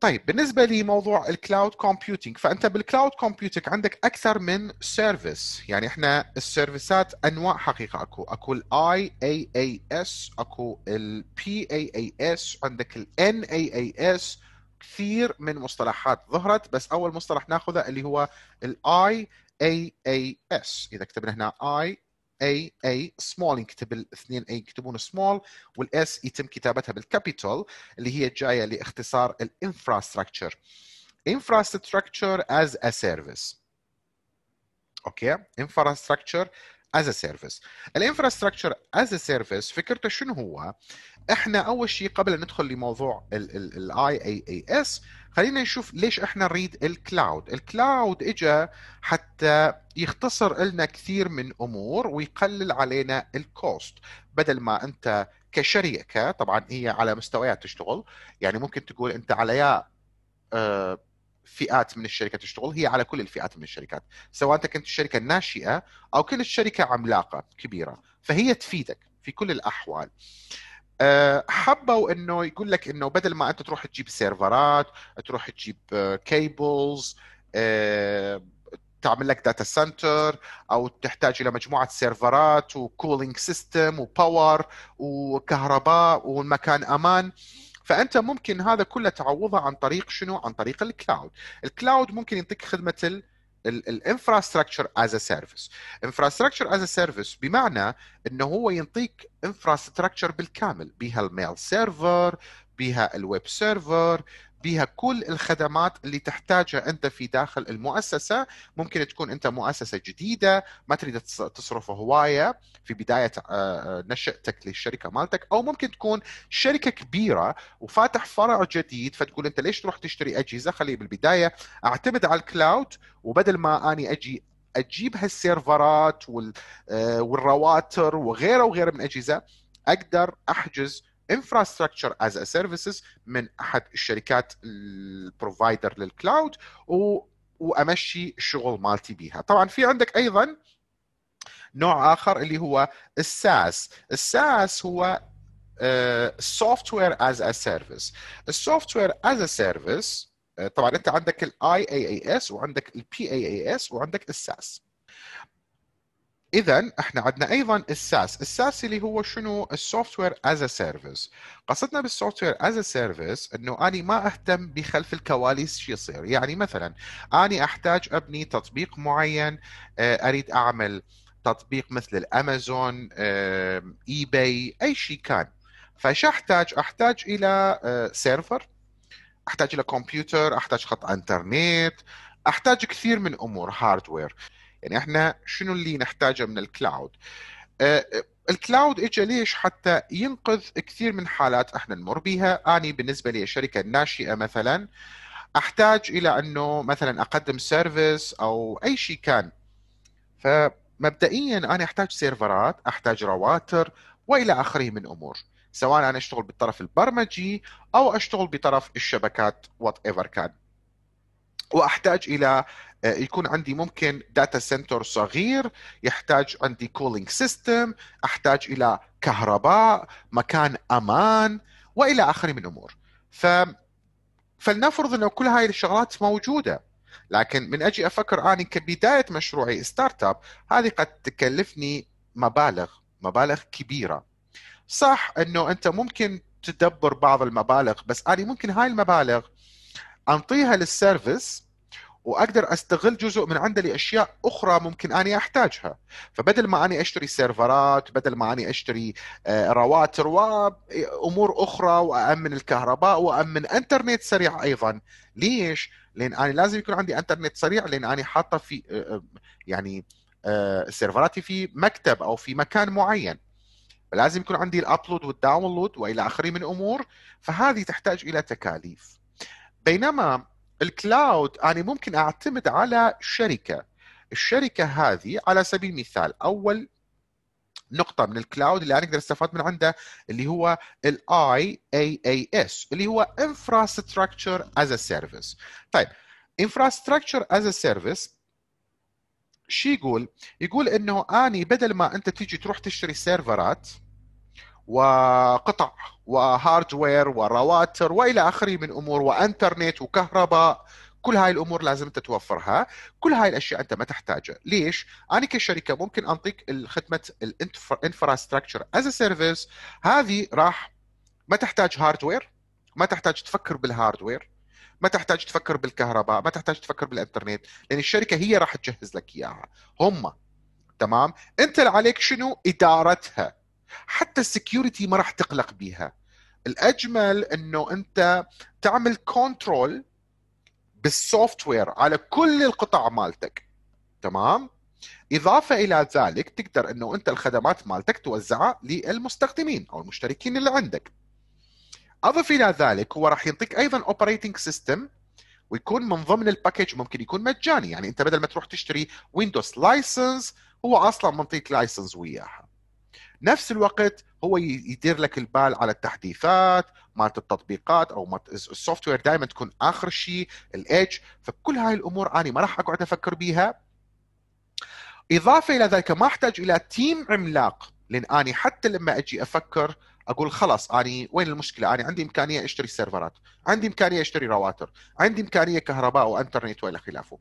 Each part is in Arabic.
طيب بالنسبه لموضوع الكلاود كومبيوتنج فانت بالكلاود كومبيوتنج عندك اكثر من سيرفيس يعني احنا السيرفيسات انواع حقيقه اكو اكو الاي اي اي اس اكو البي اي اي اس عندك الان اي اي اس كثير من مصطلحات ظهرت بس اول مصطلح ناخذه اللي هو الاي اي اي اس اذا كتبنا هنا اي اي اي سمول ينكتب الاثنين اي يكتبون سمول والاس يتم كتابتها بالكابيتال اللي هي جايه لاختصار الانفراستراكشر infrastructure as a service اوكي infrastructure as a service الانفراستراكشر از ا سيرفيس فكرته شنو هو احنا اول شيء قبل ان ندخل لموضوع الاي اي اي اس خلينا نشوف ليش احنا نريد الكلاود الكلاود اجى حتى يختصر لنا كثير من امور ويقلل علينا الكوست بدل ما انت كشركه طبعا هي على مستويات تشتغل يعني ممكن تقول انت على يا آه، فئات من الشركه تشتغل هي على كل الفئات من الشركات سواء انت كنت الشركه الناشئه او كنت الشركه عملاقه كبيره فهي تفيدك في كل الاحوال آه، حبوا انه يقول لك انه بدل ما انت تروح تجيب سيرفرات تروح تجيب كيبلز آه، آه، تعمل لك داتا سنتر او تحتاج الى مجموعه سيرفرات وكولينج سيستم وباور وكهرباء والمكان امان فانت ممكن هذا كله تعوضه عن طريق شنو عن طريق الكلاود الكلاود ممكن يعطيك خدمه الانفراستراكشر از ا سيرفيس انفراستراكشر از ا سيرفيس بمعنى انه هو ينطيك انفراستراكشر بالكامل بها الميل سيرفر بها الويب سيرفر بها كل الخدمات اللي تحتاجها انت في داخل المؤسسه ممكن تكون انت مؤسسه جديده ما تريد تصرف هوايه في بدايه آه، آه، نشاتك للشركه مالتك او ممكن تكون شركه كبيره وفاتح فرع جديد فتقول انت ليش تروح تشتري اجهزه خلي بالبدايه اعتمد على الكلاود وبدل ما اني اجي اجيب هالسيرفرات آه، والرواتر وغيره وغيره من الاجهزه اقدر احجز انفراستراكشر از ا سيرفيسز من احد الشركات البروفايدر للكلاود وامشي الشغل مالتي بيها طبعا في عندك ايضا نوع اخر اللي هو الساس الساس هو سوفت وير از ا سيرفيس السوفت وير از ا سيرفيس طبعا انت عندك الاي اي اي اس وعندك البي اي اي اس وعندك الساس اذا احنا عندنا ايضا الساس الساس اللي هو شنو السوفت وير از ا سيرفيس قصدنا بالسوفت وير از ا سيرفيس انه اني ما اهتم بخلف الكواليس شو يصير يعني مثلا اني احتاج ابني تطبيق معين آه، اريد اعمل تطبيق مثل الامازون آه، اي باي اي شيء كان فش احتاج احتاج الى آه، سيرفر احتاج الى كمبيوتر احتاج خط انترنت احتاج كثير من امور هاردوير يعني احنا شنو اللي نحتاجه من الكلاود الكلاود اجى ليش حتى ينقذ كثير من حالات احنا نمر بها اني بالنسبه لي شركه ناشئه مثلا احتاج الى انه مثلا اقدم سيرفيس او اي شيء كان فمبدئيا انا احتاج سيرفرات احتاج رواتر والى اخره من امور سواء انا اشتغل بالطرف البرمجي او اشتغل بطرف الشبكات وات ايفر كان واحتاج الى آه، يكون عندي ممكن داتا سنتر صغير يحتاج عندي كولينج سيستم احتاج الى كهرباء مكان امان والى اخره من الامور ف فلنفرض انه كل هاي الشغلات موجوده لكن من اجي افكر اني كبدايه مشروعي ستارت اب هذه قد تكلفني مبالغ مبالغ كبيره صح انه انت ممكن تدبر بعض المبالغ بس اني ممكن هاي المبالغ انطيها للسيرفيس واقدر استغل جزء من عنده لاشياء اخرى ممكن اني احتاجها فبدل ما اني اشتري سيرفرات بدل ما اني اشتري آه، رواتر وامور إيه، اخرى وامن الكهرباء وامن انترنت سريع ايضا ليش لان انا لازم يكون عندي انترنت سريع لان انا حاطه في آه، آه، يعني سيرفراتي في مكتب او في مكان معين لازم يكون عندي الابلود والداونلود والى اخره من امور فهذه تحتاج الى تكاليف بينما الكلاود أنا ممكن أعتمد على شركة الشركة هذه على سبيل المثال أول نقطة من الكلاود اللي أنا أقدر استفاد من عنده اللي هو الاي اي اي اس اللي هو infrastructure as a service طيب infrastructure as a service شو يقول؟ يقول انه اني بدل ما انت تيجي تروح تشتري سيرفرات وقطع وهاردوير ورواتر والى اخره من امور وانترنت وكهرباء كل هاي الامور لازم انت توفرها كل هاي الاشياء انت ما تحتاجها ليش انا كشركه ممكن انطيك خدمه الانفراستراكشر از سيرفيس هذه راح ما تحتاج هاردوير ما تحتاج تفكر بالهاردوير ما تحتاج تفكر بالكهرباء ما تحتاج تفكر بالانترنت لان الشركه هي راح تجهز لك اياها هم تمام انت اللي عليك شنو ادارتها حتى السكيورتي ما راح تقلق بيها الاجمل انه انت تعمل كنترول بالسوفت وير على كل القطع مالتك تمام إضافة إلى ذلك تقدر أنه أنت الخدمات مالتك توزعها للمستخدمين أو المشتركين اللي عندك أضف إلى ذلك هو راح يعطيك أيضا اوبريتنج سيستم ويكون من ضمن الباكج ممكن يكون مجاني يعني أنت بدل ما تروح تشتري ويندوز لايسنس هو أصلا منطيك لايسنس وياها نفس الوقت هو يدير لك البال على التحديثات مالت التطبيقات او مالت السوفت وير دائما تكون اخر شيء الايدج فكل هاي الامور انا ما راح اقعد افكر بيها اضافه الى ذلك ما احتاج الى تيم عملاق لان اني حتى لما اجي افكر اقول خلاص اني وين المشكله؟ اني عندي امكانيه اشتري سيرفرات، عندي امكانيه اشتري رواتر، عندي امكانيه كهرباء وانترنت والى خلافه.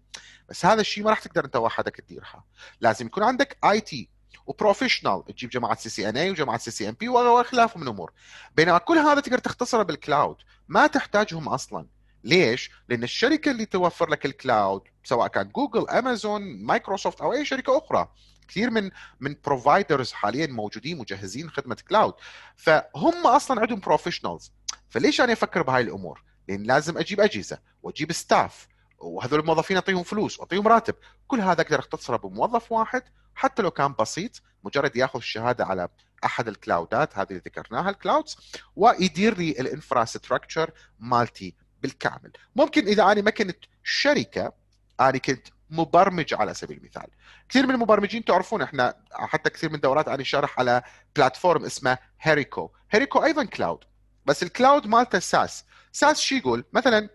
بس هذا الشيء ما راح تقدر انت وحدك تديرها، لازم يكون عندك اي تي وبروفيشنال تجيب جماعه سي سي ان اي وجماعه سي سي ام بي وخلاف من امور بينما كل هذا تقدر تختصره بالكلاود ما تحتاجهم اصلا ليش؟ لان الشركه اللي توفر لك الكلاود سواء كان جوجل امازون مايكروسوفت او اي شركه اخرى كثير من من بروفايدرز حاليا موجودين مجهزين خدمه كلاود فهم اصلا عندهم بروفيشنالز فليش انا افكر بهاي الامور؟ لان لازم اجيب اجهزه واجيب ستاف وهذول الموظفين اعطيهم فلوس واعطيهم راتب كل هذا اقدر اختصره بموظف واحد حتى لو كان بسيط مجرد ياخذ الشهاده على احد الكلاودات هذه اللي ذكرناها الكلاودز ويدير لي الانفراستراكشر مالتي بالكامل ممكن اذا انا ما كنت شركه انا كنت مبرمج على سبيل المثال كثير من المبرمجين تعرفون احنا حتى كثير من دورات انا شارح على بلاتفورم اسمه هيريكو هيريكو ايضا كلاود بس الكلاود مالته ساس ساس شو يقول مثلا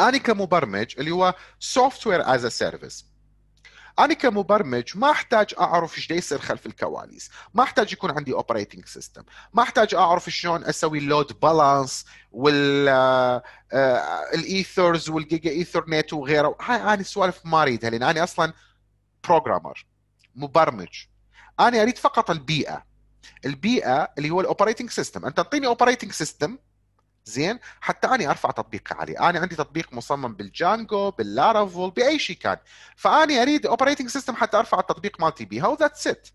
انا كمبرمج اللي هو سوفت وير از ا سيرفيس انا كمبرمج ما احتاج اعرف ايش يصير خلف الكواليس ما احتاج يكون عندي اوبريتنج سيستم ما احتاج اعرف شلون اسوي اللود بالانس وال الايثرز والجيجا ايثرنت وغيره هاي انا سوالف ما اريدها لان انا اصلا بروجرامر مبرمج انا اريد فقط البيئه البيئه اللي هو الاوبريتنج سيستم انت تعطيني اوبريتنج سيستم زين حتى اني أرفع تطبيق علي أنا عندي تطبيق مصمم بالجانجو باللارافول بأي شيء كان فاني أريد أوبريتنج سيستم حتى أرفع التطبيق مالتي بيها وذاتس إت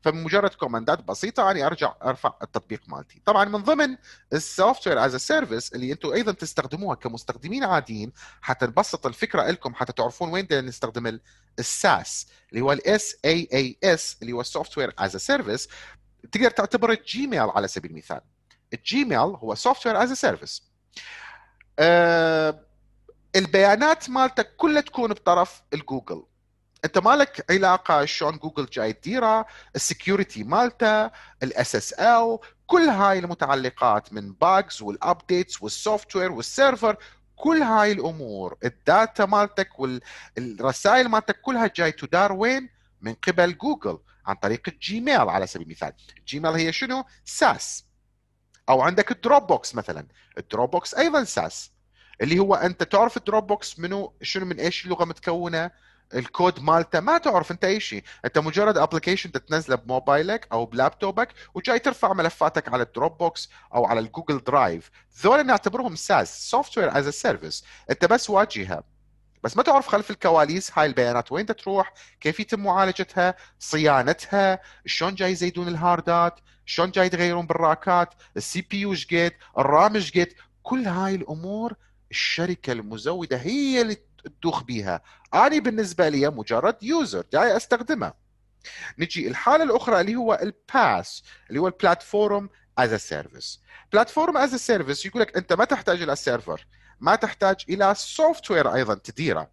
فبمجرد كوماندات بسيطه اني ارجع ارفع التطبيق مالتي طبعا من ضمن السوفت وير از سيرفيس اللي انتم ايضا تستخدموها كمستخدمين عاديين حتى نبسط الفكره لكم حتى تعرفون وين بدنا نستخدم الساس اللي هو الاس اي اي اس اللي هو السوفت وير از سيرفيس تقدر تعتبره جيميل على سبيل المثال الجيميل هو سوفت وير از سيرفيس البيانات مالتك كلها تكون بطرف الجوجل انت مالك علاقه شلون جوجل جاي تديره السكيورتي مالته الاس اس ال كل هاي المتعلقات من باجز والابديتس والسوفت وير والسيرفر كل هاي الامور الداتا مالتك والرسائل مالتك كلها جاي تدار وين من قبل جوجل عن طريق الجيميل على سبيل المثال الجيميل هي شنو ساس او عندك الدروب بوكس مثلا الدروب بوكس ايضا ساس اللي هو انت تعرف الدروب بوكس منو شنو من ايش اللغه متكونه الكود مالته ما تعرف انت اي شيء انت مجرد ابلكيشن تتنزله بموبايلك او بلابتوبك وجاي ترفع ملفاتك على الدروب بوكس او على الجوجل درايف ذول نعتبرهم ساس سوفت وير از سيرفيس انت بس واجهه بس ما تعرف خلف الكواليس هاي البيانات وين تروح كيف يتم معالجتها صيانتها شلون جاي يزيدون الهاردات شلون جاي يتغيرون بالراكات السي بي يو جيت الرام جيت كل هاي الامور الشركه المزوده هي اللي تدوخ بيها انا بالنسبه لي مجرد يوزر جاي استخدمه نجي الحاله الاخرى اللي هو الباس اللي هو البلاتفورم از ا سيرفيس بلاتفورم از ا سيرفيس يقول لك انت ما تحتاج الى سيرفر ما تحتاج إلى سوفت وير أيضا تديره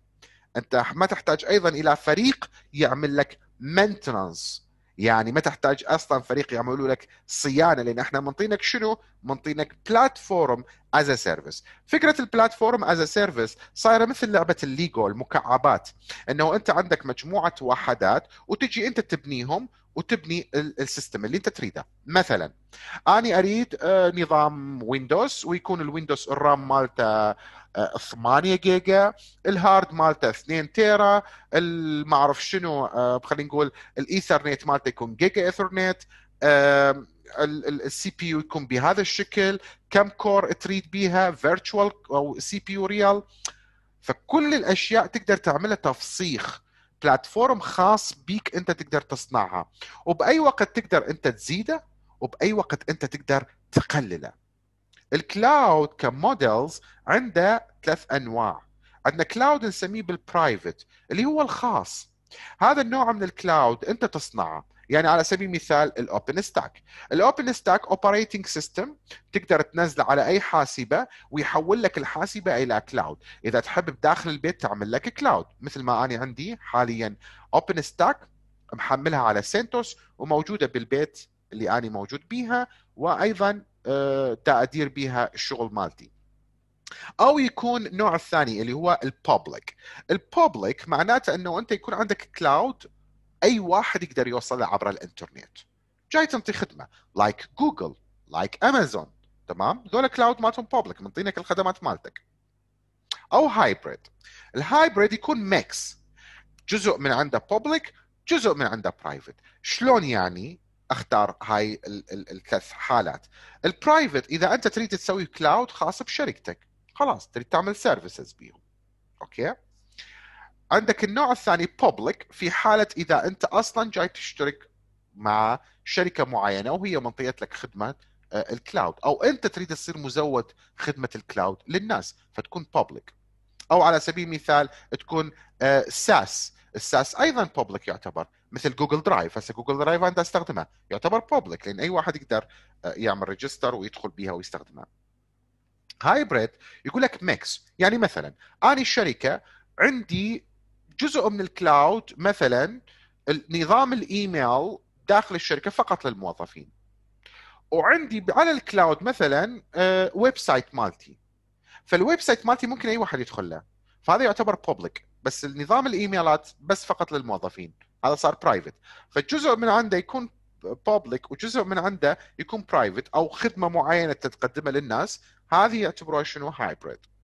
أنت ما تحتاج أيضا إلى فريق يعمل لك مينتنس يعني ما تحتاج اصلا فريق يعملوا لك صيانه لان احنا منطينك شنو؟ منطينك بلاتفورم از ا سيرفيس، فكره البلاتفورم از ا سيرفيس صايره مثل لعبه الليجو المكعبات، انه انت عندك مجموعه وحدات وتجي انت تبنيهم وتبني السيستم اللي انت تريده مثلا انا اريد آه، نظام ويندوز ويكون الويندوز الرام مالته 8 آه، جيجا الهارد مالته 2 تيرا ما اعرف شنو آه، خلينا نقول الايثرنت مالته يكون جيجا ايثرنت السي بي يو يكون بهذا الشكل كم كور تريد بيها فيرتشوال او سي بي يو ريال فكل الاشياء تقدر تعملها تفصيخ بلاتفورم خاص بيك انت تقدر تصنعها وباي وقت تقدر انت تزيده وباي وقت انت تقدر تقلله الكلاود كموديلز عنده ثلاث انواع عندنا كلاود نسميه بالبرايفت اللي هو الخاص هذا النوع من الكلاود انت تصنعه يعني على سبيل المثال الاوبن ستاك الاوبن ستاك اوبريتنج سيستم تقدر تنزله على اي حاسبه ويحول لك الحاسبه الى كلاود اذا تحب بداخل البيت تعمل لك كلاود مثل ما انا عندي حاليا اوبن ستاك محملها على سنتوس وموجوده بالبيت اللي انا موجود بيها وايضا آه، تادير بيها الشغل مالتي او يكون النوع الثاني اللي هو الببليك الببليك معناته انه انت يكون عندك كلاود اي واحد يقدر يوصلها عبر الانترنت جاي تنطي خدمه لايك جوجل لايك امازون تمام ذولا كلاود مالتهم بابليك منطينك الخدمات مالتك او هايبريد الهايبريد يكون ميكس جزء من عنده بابليك جزء من عنده برايفت شلون يعني اختار هاي الثلاث حالات البرايفت اذا انت تريد تسوي كلاود خاص بشركتك خلاص تريد تعمل سيرفيسز بيهم اوكي عندك النوع الثاني public في حاله اذا انت اصلا جاي تشترك مع شركه معينه وهي منطية لك خدمه آه، الكلاود او انت تريد تصير مزود خدمه الكلاود للناس فتكون public او على سبيل المثال تكون ساس آه، الساس ايضا public يعتبر مثل جوجل درايف هسه جوجل درايف انا استخدمها يعتبر public لان اي واحد يقدر آه، يعمل ريجستر ويدخل بها ويستخدمها هايبريد يقول لك ميكس يعني مثلا اني الشركه عندي جزء من الكلاود مثلا نظام الايميل داخل الشركه فقط للموظفين وعندي على الكلاود مثلا آه، ويب سايت مالتي فالويب سايت مالتي ممكن اي واحد يدخل له فهذا يعتبر بوبليك بس النظام الايميلات بس فقط للموظفين هذا صار برايفت فجزء من عنده يكون بوبليك وجزء من عنده يكون برايفت او خدمه معينه تقدمها للناس هذه يعتبروها شنو هايبريد